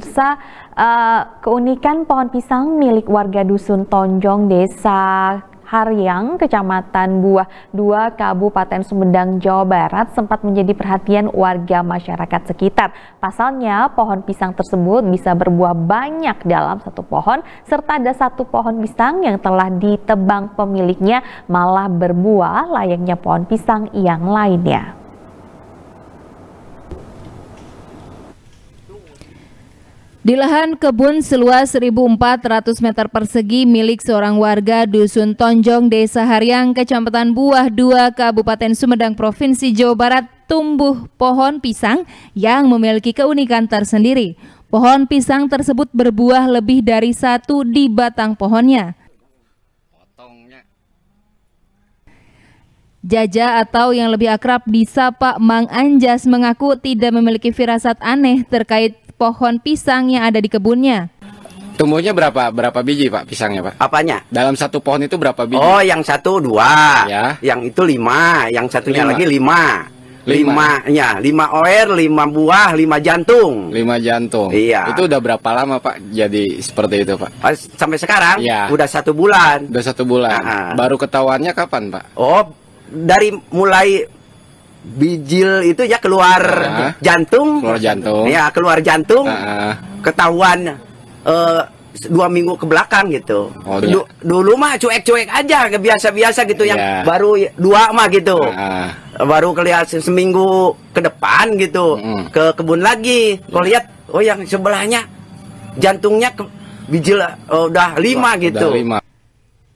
pemirsa uh, keunikan pohon pisang milik warga dusun Tonjong Desa Haryang, Kecamatan Buah 2, Kabupaten Sumedang, Jawa Barat sempat menjadi perhatian warga masyarakat sekitar. Pasalnya, pohon pisang tersebut bisa berbuah banyak dalam satu pohon, serta ada satu pohon pisang yang telah ditebang pemiliknya malah berbuah layaknya pohon pisang yang lainnya. Di lahan kebun seluas 1.400 meter persegi milik seorang warga Dusun Tonjong, Desa Haryang, Kecamatan Buah 2, Kabupaten Sumedang, Provinsi Jawa Barat, tumbuh pohon pisang yang memiliki keunikan tersendiri. Pohon pisang tersebut berbuah lebih dari satu di batang pohonnya. Jaja atau yang lebih akrab disapa Mang Anjas mengaku tidak memiliki firasat aneh terkait pohon pisang yang ada di kebunnya. Tumbuhnya berapa berapa biji pak pisangnya pak? Apanya? Dalam satu pohon itu berapa biji? Oh, yang satu dua, ya. yang itu lima, yang satunya lima. lagi lima. Lima. lima ya lima oer lima buah lima jantung lima jantung iya itu udah berapa lama pak jadi seperti itu pak sampai sekarang Iya. udah satu bulan udah satu bulan uh -huh. baru ketahuannya kapan pak oh dari mulai bijil itu ya keluar uh, jantung keluar jantung ya keluar jantung uh, ketahuan uh, dua minggu ke belakang gitu oh, iya. du dulu mah cuek-cuek aja biasa-biasa gitu yeah. yang iya. baru dua mah gitu uh, baru kelihatan seminggu ke depan gitu ke kebun lagi kalau lihat oh yang sebelahnya jantungnya ke, bijil uh, udah lima udah, gitu udah lima.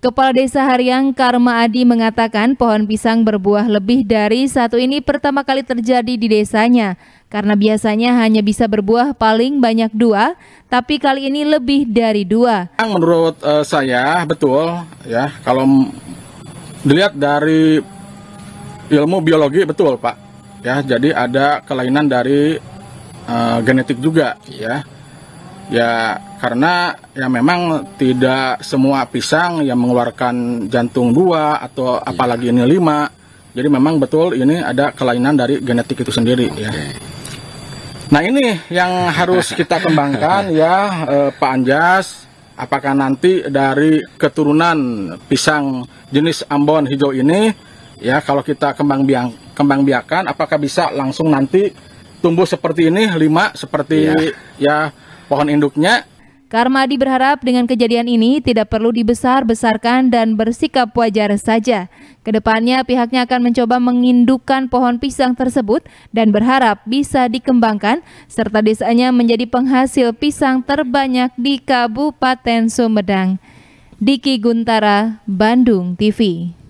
Kepala Desa Haryang Karma Adi mengatakan pohon pisang berbuah lebih dari satu ini pertama kali terjadi di desanya karena biasanya hanya bisa berbuah paling banyak dua, tapi kali ini lebih dari dua. Menurut uh, saya betul ya kalau dilihat dari ilmu biologi betul pak ya jadi ada kelainan dari uh, genetik juga ya Ya karena ya memang tidak semua pisang yang mengeluarkan jantung dua atau ya. apalagi ini lima. Jadi memang betul ini ada kelainan dari genetik itu sendiri okay. ya. Nah ini yang harus kita kembangkan ya eh, Pak Anjas. Apakah nanti dari keturunan pisang jenis Ambon hijau ini ya kalau kita kembang biang kembang biakan apakah bisa langsung nanti tumbuh seperti ini lima seperti iya. ya, ya pohon induknya. Karmadi berharap dengan kejadian ini tidak perlu dibesar-besarkan dan bersikap wajar saja. Kedepannya pihaknya akan mencoba mengindukan pohon pisang tersebut dan berharap bisa dikembangkan serta desanya menjadi penghasil pisang terbanyak di Kabupaten Sumedang. Diki Guntara, Bandung TV.